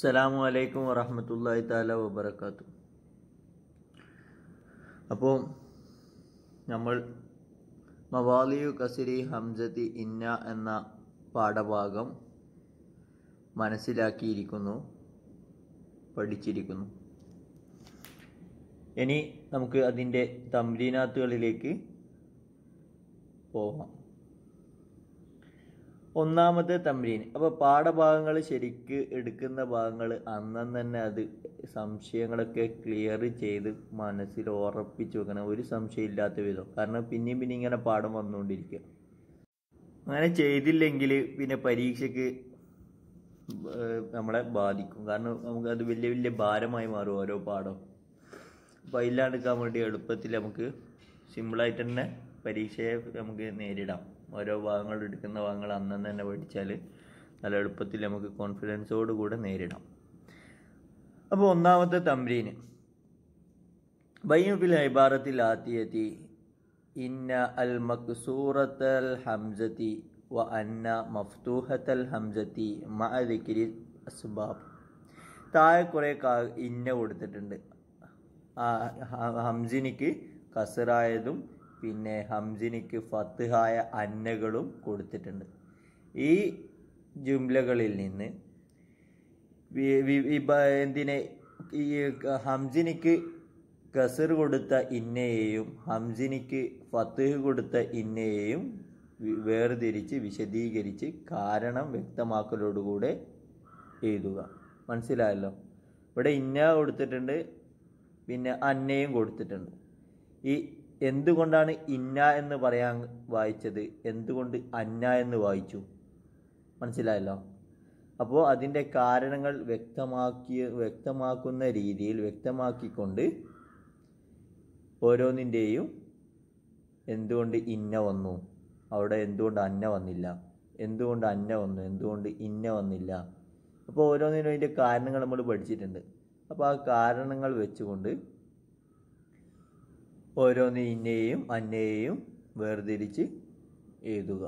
അസ്സലാമു അലൈക്കും വറഹമത്തല്ലാഹി താല വബർക്കാത്തു അപ്പോൾ നമ്മൾ മവാലിയു കസിരി ഹംസതി ഇന്ന എന്ന പാഠഭാഗം മനസ്സിലാക്കിയിരിക്കുന്നു പഠിച്ചിരിക്കുന്നു ഇനി നമുക്ക് അതിൻ്റെ തംരീനാത്തുകളിലേക്ക് പോവാം ഒന്നാമത്തെ തമ്രീൻ അപ്പോൾ പാഠഭാഗങ്ങൾ ശരിക്ക് എടുക്കുന്ന ഭാഗങ്ങൾ അന്നം തന്നെ അത് സംശയങ്ങളൊക്കെ ക്ലിയർ ചെയ്ത് മനസ്സിൽ ഉറപ്പിച്ചു വെക്കണം ഒരു സംശയം ഇല്ലാത്ത വിധം കാരണം പിന്നെയും പിന്നെ ഇങ്ങനെ പാഠം വന്നുകൊണ്ടിരിക്കുക അങ്ങനെ ചെയ്തില്ലെങ്കിൽ പിന്നെ പരീക്ഷയ്ക്ക് നമ്മളെ ബാധിക്കും കാരണം നമുക്ക് അത് വലിയ വലിയ ഭാരമായി മാറും ഓരോ പാഠം അപ്പോൾ അതിലാണ്ടെടുക്കാൻ വേണ്ടി എളുപ്പത്തിൽ നമുക്ക് സിമ്പിളായിട്ട് തന്നെ പരീക്ഷയെ നമുക്ക് നേരിടാം ഓരോ ഭാഗങ്ങൾ എടുക്കുന്ന ഭാഗങ്ങൾ അന്നന്ന് തന്നെ പഠിച്ചാൽ നല്ല എളുപ്പത്തിൽ നമുക്ക് കോൺഫിഡൻസോട് കൂടെ നേരിടാം അപ്പോൾ ഒന്നാമത്തെ തമ്പ്രീന് ബൈനുഫിൽ ഇബാറത്തിൽ ആത്തിയത്തി ഇന്ന അൽ മക്സൂറത്തൽ ഹംസത്തി വ അന്ന മഫ്തൂഹത്തൽ ഹംസത്തി മഅലിക്കിരി അസ്ബാബ് താഴെ കുറേ കാ ഇന്ന കൊടുത്തിട്ടുണ്ട് ഹംസിനിക്ക് കസറായതും പിന്നെ ഹംസിനിക്ക് ഫത്തുഹായ അന്നകളും കൊടുത്തിട്ടുണ്ട് ഈ ജുംലകളിൽ നിന്ന് എന്തിനെ ഈ ഹംസിനിക്ക് കസർ കൊടുത്ത ഇന്നയെയും ഹംസിനിക്ക് ഫത്തുഹ് കൊടുത്ത ഇന്നയെയും വേർതിരിച്ച് വിശദീകരിച്ച് കാരണം വ്യക്തമാക്കലോടുകൂടെ എഴുതുക മനസ്സിലായല്ലോ ഇവിടെ ഇന്ന കൊടുത്തിട്ടുണ്ട് പിന്നെ അന്നയും കൊടുത്തിട്ടുണ്ട് ഈ എന്തുകൊണ്ടാണ് ഇന്ന എന്ന് പറയാൻ വായിച്ചത് എന്തുകൊണ്ട് അന്ന എന്ന് വായിച്ചു മനസ്സിലായല്ലോ അപ്പോൾ അതിൻ്റെ കാരണങ്ങൾ വ്യക്തമാക്കിയ വ്യക്തമാക്കുന്ന രീതിയിൽ വ്യക്തമാക്കിക്കൊണ്ട് ഓരോന്നിൻ്റെയും എന്തുകൊണ്ട് ഇന്ന വന്നു അവിടെ എന്തുകൊണ്ട് അന്ന വന്നില്ല എന്തുകൊണ്ട് അന്ന വന്നു എന്തുകൊണ്ട് ഇന്ന വന്നില്ല അപ്പോൾ ഓരോന്നിനും അതിൻ്റെ കാരണങ്ങൾ നമ്മൾ പഠിച്ചിട്ടുണ്ട് അപ്പോൾ ആ കാരണങ്ങൾ വെച്ചുകൊണ്ട് ഓരോന്ന് ഇന്നയെയും അന്നയെയും വേർതിരിച്ച് എഴുതുക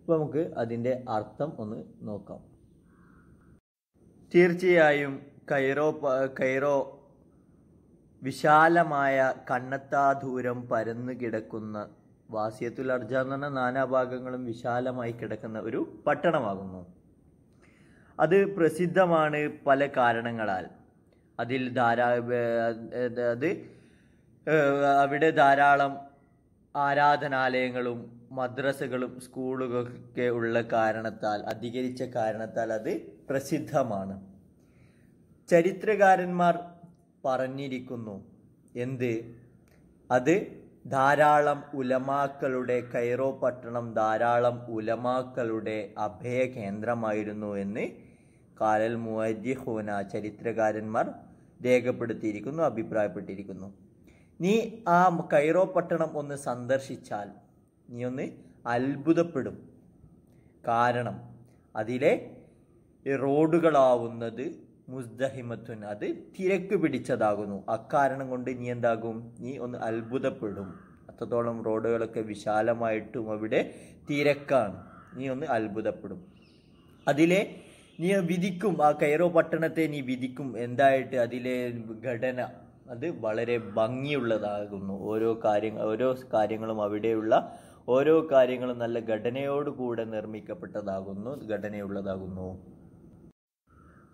അപ്പോൾ നമുക്ക് അതിൻ്റെ അർത്ഥം ഒന്ന് നോക്കാം തീർച്ചയായും കൈറോ കൈറോ വിശാലമായ കണ്ണത്താ ദൂരം പരന്നു കിടക്കുന്ന വാസ്യത്തുൽ അർജ എന്ന് പറഞ്ഞ നാനാഭാഗങ്ങളും വിശാലമായി കിടക്കുന്ന ഒരു പട്ടണമാകുന്നു അത് പ്രസിദ്ധമാണ് പല കാരണങ്ങളാൽ അതിൽ ധാരാ അത് അവിടെ ധാരാളം ആരാധനാലയങ്ങളും മദ്രസകളും സ്കൂളുകളൊക്കെ ഉള്ള കാരണത്താൽ അധികരിച്ച കാരണത്താൽ അത് പ്രസിദ്ധമാണ് ചരിത്രകാരന്മാർ പറഞ്ഞിരിക്കുന്നു എന്ത് അത് ധാരാളം ഉലമാക്കളുടെ കൈറോ പട്ടണം ധാരാളം ഉലമാക്കളുടെ അഭയ കേന്ദ്രമായിരുന്നു എന്ന് കാലൽ മുഅജിഹുന ചരിത്രകാരന്മാർ രേഖപ്പെടുത്തിയിരിക്കുന്നു അഭിപ്രായപ്പെട്ടിരിക്കുന്നു നീ ആ കൈറോ പട്ടണം ഒന്ന് സന്ദർശിച്ചാൽ നീ ഒന്ന് അത്ഭുതപ്പെടും കാരണം അതിലെ റോഡുകളാവുന്നത് മുസ്തഹിമത്തുൻ അത് തിരക്ക് പിടിച്ചതാകുന്നു അക്കാരണം കൊണ്ട് നീ എന്താകും നീ ഒന്ന് അത്ഭുതപ്പെടും അത്രത്തോളം റോഡുകളൊക്കെ വിശാലമായിട്ടും അവിടെ തിരക്കാണ് നീ ഒന്ന് അത്ഭുതപ്പെടും അതിലെ നീ വിധിക്കും ആ കൈറോ പട്ടണത്തെ നീ വിധിക്കും എന്തായിട്ട് അതിലെ ഘടന അത് വളരെ ഭംഗിയുള്ളതാകുന്നു ഓരോ കാര്യങ്ങൾ ഓരോ കാര്യങ്ങളും അവിടെയുള്ള ഓരോ കാര്യങ്ങളും നല്ല ഘടനയോടുകൂടെ നിർമ്മിക്കപ്പെട്ടതാകുന്നു ഘടനയുള്ളതാകുന്നു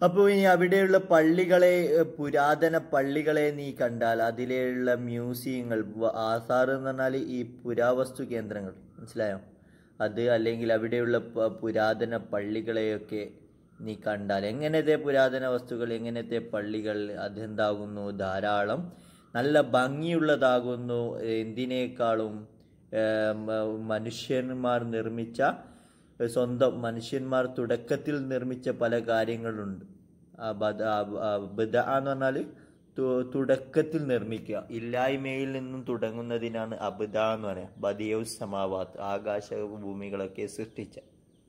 അപ്പോൾ ഈ അവിടെയുള്ള പള്ളികളെ പുരാതന പള്ളികളെ നീ കണ്ടാൽ അതിലെയുള്ള മ്യൂസിയങ്ങൾ ആസാർ എന്ന് പറഞ്ഞാൽ ഈ പുരാവസ്തു കേന്ദ്രങ്ങൾ മനസ്സിലായോ അത് അല്ലെങ്കിൽ അവിടെയുള്ള പുരാതന പള്ളികളെയൊക്കെ നീ കണ്ടാൽ എങ്ങനത്തെ പുരാതന വസ്തുക്കൾ എങ്ങനത്തെ പള്ളികൾ അതെന്താകുന്നു ധാരാളം നല്ല ഭംഗിയുള്ളതാകുന്നു എന്തിനേക്കാളും മനുഷ്യന്മാർ നിർമ്മിച്ച സ്വന്തം മനുഷ്യന്മാർ തുടക്കത്തിൽ നിർമ്മിച്ച പല കാര്യങ്ങളുണ്ട് ബദ എന്ന് പറഞ്ഞാൽ തുടക്കത്തിൽ നിർമ്മിക്കുക ഇല്ലായ്മയിൽ നിന്നും തുടങ്ങുന്നതിനാണ് അബുദ എന്ന് പറയുക ബദിയവ് സമാവാത് ആകാശ ഭൂമികളൊക്കെ സൃഷ്ടിച്ച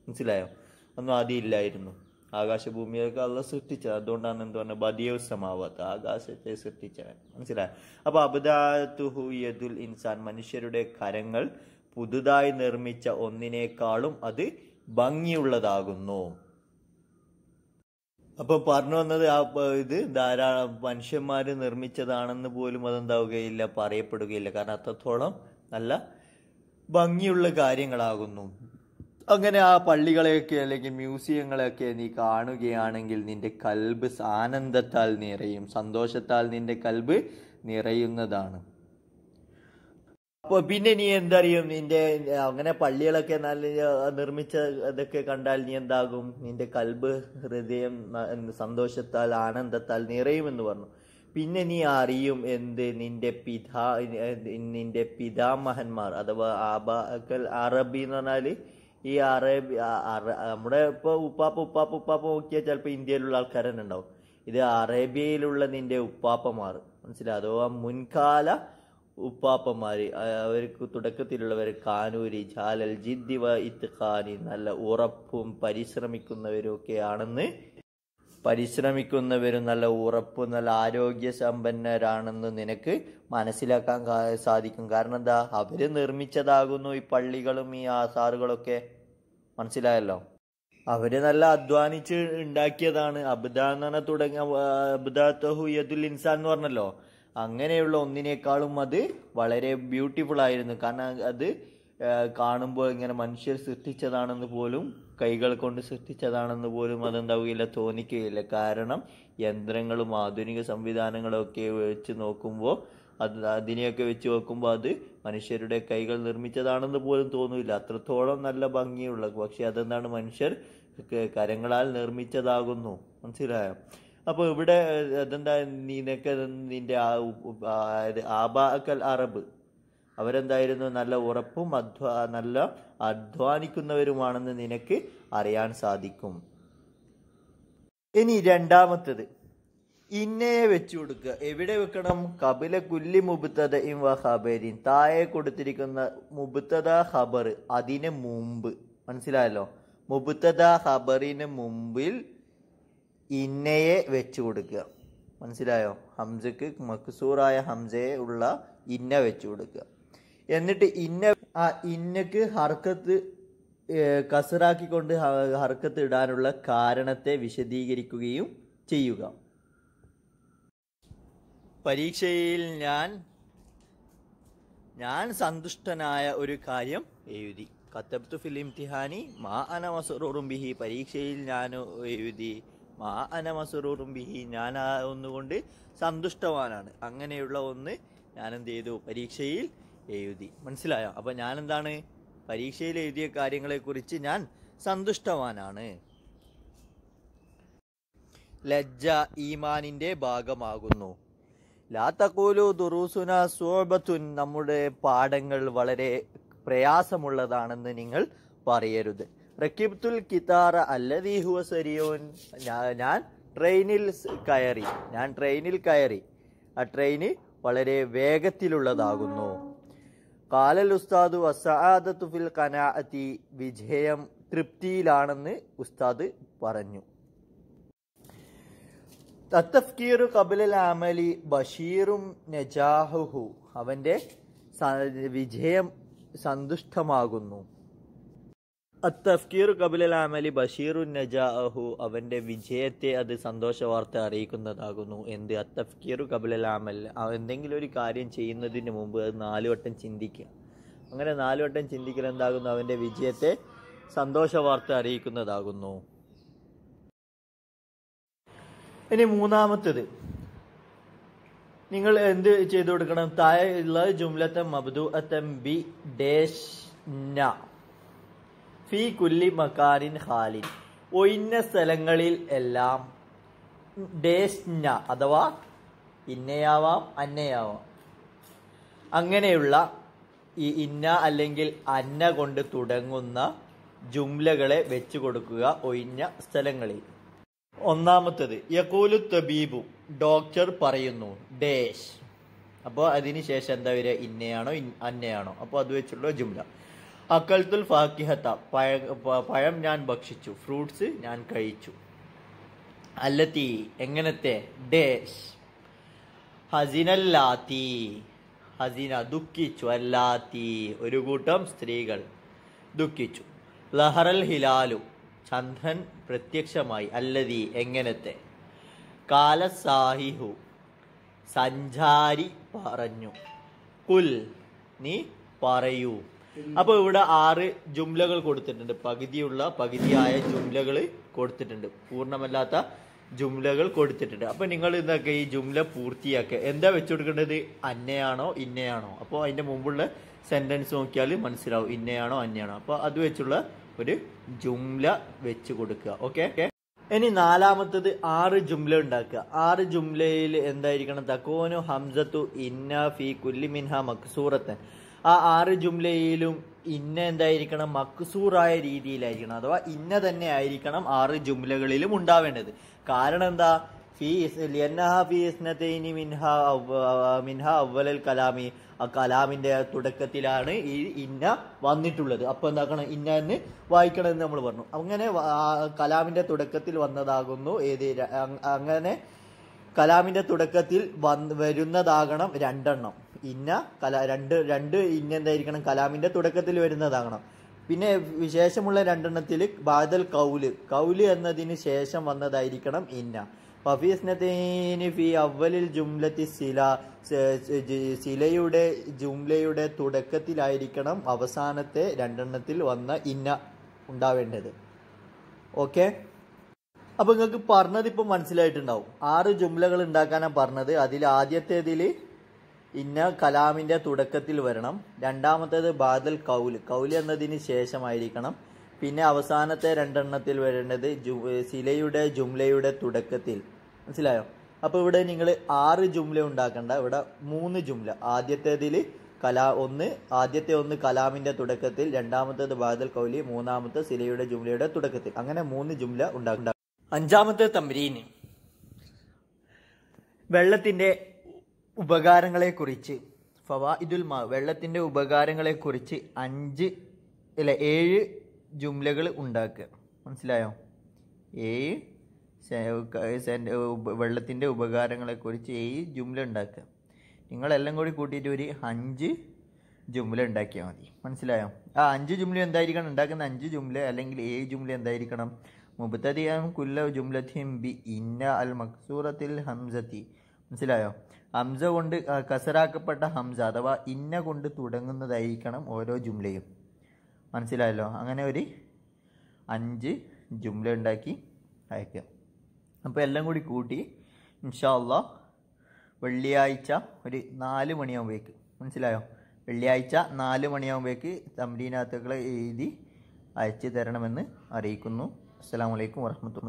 മനസ്സിലായോ ഒന്നും ആദ്യം ഇല്ലായിരുന്നു ആകാശഭൂമിയൊക്കെ അള്ള സൃഷ്ടിച്ചത് അതുകൊണ്ടാണ് എന്ത് പറഞ്ഞത് ബദിയവ് സമാവാത്ത ആകാശത്തെ സൃഷ്ടിച്ചവൻ മനസ്സിലായി അപ്പോൾ അബുദാത്തുഹു യദുൽ ഇൻസാൻ മനുഷ്യരുടെ കരങ്ങൾ പുതുതായി നിർമ്മിച്ച ഒന്നിനേക്കാളും അത് ഭംഗിയുള്ളതാകുന്നു അപ്പൊ പറഞ്ഞു വന്നത് ആ ഇത് ധാരാളം മനുഷ്യന്മാർ നിർമ്മിച്ചതാണെന്ന് പോലും അതെന്താവുകയില്ല പറയപ്പെടുകയില്ല കാരണം അത്രത്തോളം നല്ല ഭംഗിയുള്ള കാര്യങ്ങളാകുന്നു അങ്ങനെ ആ പള്ളികളെയൊക്കെ അല്ലെങ്കിൽ മ്യൂസിയങ്ങളെയൊക്കെ നീ കാണുകയാണെങ്കിൽ നിന്റെ കൽബ് ആനന്ദത്താൽ നിറയും സന്തോഷത്താൽ നിന്റെ കൽബ് നിറയുന്നതാണ് അപ്പോൾ പിന്നെ നീ എന്തറിയും നിന്റെ അങ്ങനെ പള്ളികളൊക്കെ നല്ല നിർമ്മിച്ച ഇതൊക്കെ കണ്ടാൽ നീ എന്താകും നിന്റെ കൽബ് ഹൃദയം സന്തോഷത്താൽ ആനന്ദത്താൽ നിറയുമെന്ന് പറഞ്ഞു പിന്നെ നീ അറിയും എന്ത് നിന്റെ പിതാ നിന്റെ പിതാമഹന്മാർ അഥവാ ആബാക്കൽ അറബി എന്ന് പറഞ്ഞാൽ ഈ അറേബ്യ നമ്മുടെ ഇപ്പൊ ഉപ്പാപ്പ ഉപ്പാപ്പ ഉപ്പാപ്പ നോക്കിയാൽ ചിലപ്പോൾ ഇന്ത്യയിലുള്ള ആൾക്കാർ തന്നെ ഉണ്ടാവും ഇത് അറേബ്യയിലുള്ള നിന്റെ ഉപ്പാപ്പമാർ മനസ്സിലായി അതോ മുൻകാല ഉപ്പാപ്പന്മാർ അവർക്ക് തുടക്കത്തിലുള്ളവർ കാനൂരി ജാലൽ ജിദ്ദിവ ഖാനി നല്ല ഉറപ്പും പരിശ്രമിക്കുന്നവരും ഒക്കെയാണെന്ന് ആണെന്ന് പരിശ്രമിക്കുന്നവരും നല്ല ഉറപ്പ് നല്ല ആരോഗ്യസമ്പന്നരാണെന്ന് നിനക്ക് മനസ്സിലാക്കാൻ സാധിക്കും കാരണം എന്താ അവർ നിർമ്മിച്ചതാകുന്നു ഈ പള്ളികളും ഈ ആസാറുകളൊക്കെ മനസ്സിലായല്ലോ അവർ നല്ല അധ്വാനിച്ച് ഉണ്ടാക്കിയതാണ് അബ്ദ എന്ന് തുടങ്ങിയ അബ്ദാത്തഹു യദുൽ ഇൻസാൻ എന്ന് പറഞ്ഞല്ലോ അങ്ങനെയുള്ള ഒന്നിനേക്കാളും അത് വളരെ ബ്യൂട്ടിഫുൾ ആയിരുന്നു കാരണം അത് കാണുമ്പോൾ ഇങ്ങനെ മനുഷ്യർ സൃഷ്ടിച്ചതാണെന്ന് പോലും കൈകൾ കൊണ്ട് സൃഷ്ടിച്ചതാണെന്ന് പോലും അതെന്താവുകയില്ല തോന്നിക്കുകയില്ല കാരണം യന്ത്രങ്ങളും ആധുനിക സംവിധാനങ്ങളും ഒക്കെ വെച്ച് നോക്കുമ്പോൾ അത് അതിനെയൊക്കെ വെച്ച് നോക്കുമ്പോൾ അത് മനുഷ്യരുടെ കൈകൾ നിർമ്മിച്ചതാണെന്ന് പോലും തോന്നില്ല അത്രത്തോളം നല്ല ഭംഗിയുള്ള പക്ഷെ അതെന്താണ് മനുഷ്യർ കരങ്ങളാൽ നിർമ്മിച്ചതാകുന്നു മനസ്സിലായോ അപ്പോൾ ഇവിടെ അതെന്താ നിനക്ക് നിന്റെ ആബാക്കൽ അറബ് അവരെന്തായിരുന്നു നല്ല ഉറപ്പും അധ്വാ നല്ല അധ്വാനിക്കുന്നവരുമാണെന്ന് നിനക്ക് അറിയാൻ സാധിക്കും ഇനി രണ്ടാമത്തത് ഇന്നയെ വെച്ചു കൊടുക്കുക എവിടെ വെക്കണം കപില കുല്ലി മുബുത്തത ഇം ഹബരീൻ താഴെ കൊടുത്തിരിക്കുന്ന മുബുത്തത ഹബർ അതിന് മുമ്പ് മനസ്സിലായല്ലോ മുബുത്തത ഹബറിന് മുമ്പിൽ ഇന്നയെ വെച്ചു കൊടുക്കുക മനസ്സിലായോ ഹംസക്ക് മക്സൂറായ ഹംസയെ ഉള്ള ഇന്ന വെച്ചു കൊടുക്കുക എന്നിട്ട് ഇന്ന ആ ഇന്നക്ക് ഹർക്കത്ത് കസറാക്കിക്കൊണ്ട് ഹർക്കത്ത് ഇടാനുള്ള കാരണത്തെ വിശദീകരിക്കുകയും ചെയ്യുക പരീക്ഷയിൽ ഞാൻ ഞാൻ സന്തുഷ്ടനായ ഒരു കാര്യം എഴുതി കത്തബ്തു ഫിൽ ഇംതിഹാനി മാ അനമസറൂറും ബിഹി പരീക്ഷയിൽ ഞാൻ എഴുതി മാ അനമസറൂറും ബിഹി ഞാൻ ആ ഒന്നുകൊണ്ട് സന്തുഷ്ടവാനാണ് അങ്ങനെയുള്ള ഒന്ന് ഞാൻ എന്ത് ചെയ്തു പരീക്ഷയിൽ എഴുതി മനസ്സിലായോ അപ്പോൾ ഞാൻ എന്താണ് പരീക്ഷയിൽ എഴുതിയ കാര്യങ്ങളെക്കുറിച്ച് ഞാൻ സന്തുഷ്ടവാനാണ് ലജ്ജ ഈമാനിൻ്റെ ഭാഗമാകുന്നു ലാത്തക്കോലു ദുറൂസുന സോബത്തുൻ നമ്മുടെ പാഠങ്ങൾ വളരെ പ്രയാസമുള്ളതാണെന്ന് നിങ്ങൾ പറയരുത് റക്കിബ്തുൽ കിതാറ അല്ലതി ഹുവസരിയോൻ ഞാൻ ട്രെയിനിൽ കയറി ഞാൻ ട്രെയിനിൽ കയറി ആ ട്രെയിന് വളരെ വേഗത്തിലുള്ളതാകുന്നു കാലൽ ഉസ്താദു അസാദത്തു ഫിൽ കനാഅത്തി വിജയം തൃപ്തിയിലാണെന്ന് ഉസ്താദ് പറഞ്ഞു തത്തഫ്കീറു കബിലൽ അമലി ബഷീറും നജാഹുഹു അവൻ്റെ വിജയം സന്തുഷ്ടമാകുന്നു അത്തഫ്കീർ കബിലൽ അമലി ബഷീറു നജാഅഹു അവൻ്റെ വിജയത്തെ അത് സന്തോഷ വാർത്ത അറിയിക്കുന്നതാകുന്നു എന്ത് അത്തഫ്കീർ കബിലൽ അമൽ എന്തെങ്കിലും ഒരു കാര്യം ചെയ്യുന്നതിന് മുമ്പ് അത് നാലുവട്ടം ചിന്തിക്കുക അങ്ങനെ നാലുവട്ടം ചിന്തിക്കൽ എന്താകുന്നു അവൻ്റെ വിജയത്തെ സന്തോഷ വാർത്ത അറിയിക്കുന്നതാകുന്നു ഇനി മൂന്നാമത്തത് നിങ്ങൾ എന്ത് ചെയ്തു കൊടുക്കണം താഴെയുള്ള ജുംലത്തം മബ്ദു അത്തം ബി ഡേഷ് ന ഫി കുല്ലി മക്കാരിൻ ഹാലിൻ ഒയിന്ന സ്ഥലങ്ങളിൽ എല്ലാം ഡേസ്ന അഥവാ ഇന്നയാവാം അന്നയാവാം അങ്ങനെയുള്ള ഈ ഇന്ന അല്ലെങ്കിൽ അന്ന കൊണ്ട് തുടങ്ങുന്ന ജുംലകളെ വെച്ചു കൊടുക്കുക ഒയിഞ്ഞ സ്ഥലങ്ങളിൽ ഒന്നാമത്തത് യക്കൂലു തബീബു ഡോക്ടർ പറയുന്നു ഡേഷ് അപ്പോൾ അതിനുശേഷം എന്താ വരിക ഇന്നയാണോ അന്നയാണോ അപ്പോൾ അത് വെച്ചുള്ള ജുംല അക്കൽത്തുൽ ഫാക്കിഹത്ത പഴ പഴം ഞാൻ ഭക്ഷിച്ചു ഫ്രൂട്ട്സ് ഞാൻ കഴിച്ചു അല്ലത്തി എങ്ങനത്തെ ഡേഷ് ഹസിനല്ലാത്തി ഹസിന ദുഃഖിച്ചു അല്ലാത്തി ഒരു കൂട്ടം സ്ത്രീകൾ ദുഃഖിച്ചു ലഹറൽ ഹിലാലു ചന്ദ്രൻ പ്രത്യക്ഷമായി അല്ലതി എങ്ങനത്തെ കാലസാഹിഹു സഞ്ചാരി പറഞ്ഞു കുൽ നീ പറയൂ അപ്പോൾ ഇവിടെ ആറ് ജുംലകൾ കൊടുത്തിട്ടുണ്ട് പകുതിയുള്ള പകുതിയായ ജുംലകൾ കൊടുത്തിട്ടുണ്ട് പൂർണ്ണമല്ലാത്ത ജുംലകൾ കൊടുത്തിട്ടുണ്ട് അപ്പൊ നിങ്ങൾ ഇതൊക്കെ ഈ ജുംല പൂർത്തിയാക്കുക എന്താ വെച്ചു കൊടുക്കേണ്ടത് അന്നയാണോ ഇന്നയാണോ അപ്പോൾ അതിന്റെ മുമ്പുള്ള സെന്റൻസ് നോക്കിയാൽ മനസ്സിലാവും ഇന്നയാണോ അന്നയാണോ അപ്പോൾ അത് വെച്ചുള്ള ഒരു ജുംല വെച്ച് കൊടുക്കുക ഓക്കെ ഓക്കെ ഇനി നാലാമത്തത് ആറ് ജുംല ഉണ്ടാക്കുക ആറ് ജുംലയിൽ എന്തായിരിക്കണം തക്കോനു ഹംസത്തു ഇന്ന ഫി കുല്ലി മിൻഹ മക്സൂറത്തൻ ആ ആറ് ജുംലയിലും ഇന്ന എന്തായിരിക്കണം മക്സൂറായ രീതിയിലായിരിക്കണം അഥവാ ഇന്ന തന്നെ ആയിരിക്കണം ആറ് ജുംലകളിലും ഉണ്ടാവേണ്ടത് കാരണം എന്താ ഫീ കലാമി ആ കലാമിന്റെ തുടക്കത്തിലാണ് ഈ ഇന്ന വന്നിട്ടുള്ളത് അപ്പോൾ എന്താക്കണം ഇന്ന എന്ന് എന്ന് നമ്മൾ പറഞ്ഞു അങ്ങനെ കലാമിന്റെ തുടക്കത്തിൽ വന്നതാകുന്നു ഏത് അങ്ങനെ കലാമിൻ്റെ തുടക്കത്തിൽ വന്ന് വരുന്നതാകണം രണ്ടെണ്ണം ഇന്ന കല രണ്ട് രണ്ട് ഇന്ന എന്തായിരിക്കണം കലാമിൻ്റെ തുടക്കത്തിൽ വരുന്നതാകണം പിന്നെ വിശേഷമുള്ള രണ്ടെണ്ണത്തിൽ ബാദൽ കൗല് കൗല് എന്നതിന് ശേഷം വന്നതായിരിക്കണം ഇന്ന ഫഫീസ്നത്തേനി ഫി അവലിൽ ജുംലത്തി സില സിലയുടെ ജുംലയുടെ തുടക്കത്തിലായിരിക്കണം അവസാനത്തെ രണ്ടെണ്ണത്തിൽ വന്ന ഇന്ന ഉണ്ടാവേണ്ടത് ഓക്കെ അപ്പോൾ നിങ്ങൾക്ക് പറഞ്ഞത് ഇപ്പൊ മനസ്സിലായിട്ടുണ്ടാവും ആറ് ജുംലകൾ ഉണ്ടാക്കാനാണ് പറഞ്ഞത് അതിൽ ആദ്യത്തേതിൽ ഇന്ന കലാമിന്റെ തുടക്കത്തിൽ വരണം രണ്ടാമത്തേത് ബാദൽ കൗല് കൗല് എന്നതിന് ശേഷമായിരിക്കണം പിന്നെ അവസാനത്തെ രണ്ടെണ്ണത്തിൽ വരേണ്ടത് ജു സിലയുടെ ജുംലയുടെ തുടക്കത്തിൽ മനസ്സിലായോ അപ്പോൾ ഇവിടെ നിങ്ങൾ ആറ് ജുംല ഉണ്ടാക്കണ്ട ഇവിടെ മൂന്ന് ജുംല ആദ്യത്തേതിൽ കലാ ഒന്ന് ആദ്യത്തെ ഒന്ന് കലാമിന്റെ തുടക്കത്തിൽ രണ്ടാമത്തേത് ബാദൽ കൗലി മൂന്നാമത്തെ സിലയുടെ ജുംലയുടെ തുടക്കത്തിൽ അങ്ങനെ മൂന്ന് ജുംല ഉണ്ടാക്കണ്ട അഞ്ചാമത്തെ തമ്പരീന് വെള്ളത്തിൻ്റെ ഉപകാരങ്ങളെക്കുറിച്ച് ഫവാ ഇതുൽ മാ വെള്ളത്തിൻ്റെ ഉപകാരങ്ങളെക്കുറിച്ച് അഞ്ച് അല്ല ഏഴ് ജുംലകൾ ഉണ്ടാക്കുക മനസ്സിലായോ ഏഴ് വെള്ളത്തിൻ്റെ ഉപകാരങ്ങളെക്കുറിച്ച് ഏഴ് ജുംല ഉണ്ടാക്കുക നിങ്ങളെല്ലാം കൂടി കൂട്ടിയിട്ട് ഒരു അഞ്ച് ജുംല ഉണ്ടാക്കിയാൽ മതി മനസ്സിലായോ ആ അഞ്ച് ജുംല എന്തായിരിക്കണം ഉണ്ടാക്കുന്ന അഞ്ച് ജുംല അല്ലെങ്കിൽ ഏഴ് ജുംല എന്തായിരിക്കണം മുബത്തദിയ കുല്ല ജുംലത്തിയും ബി ഇന്ന അൽ മക്സൂറത്തിൽ ഹംസത്തി മനസ്സിലായോ ഹംസ കൊണ്ട് കസറാക്കപ്പെട്ട ഹംസ അഥവാ ഇന്ന കൊണ്ട് തുടങ്ങുന്നതായിരിക്കണം ഓരോ ജുംലയും മനസ്സിലായല്ലോ അങ്ങനെ ഒരു അഞ്ച് ജുംല ഉണ്ടാക്കി അയക്കുക അപ്പോൾ എല്ലാം കൂടി കൂട്ടി ഇൻഷാല്ല വെള്ളിയാഴ്ച ഒരു നാല് മണിയാകുമ്പോഴേക്ക് മനസ്സിലായോ വെള്ളിയാഴ്ച നാല് മണിയാകുമ്പോഴേക്ക് തമ്പീനാത്തുക്കളെ എഴുതി അയച്ചു തരണമെന്ന് അറിയിക്കുന്നു as-salamu warahmatullahi wa rahmatullahi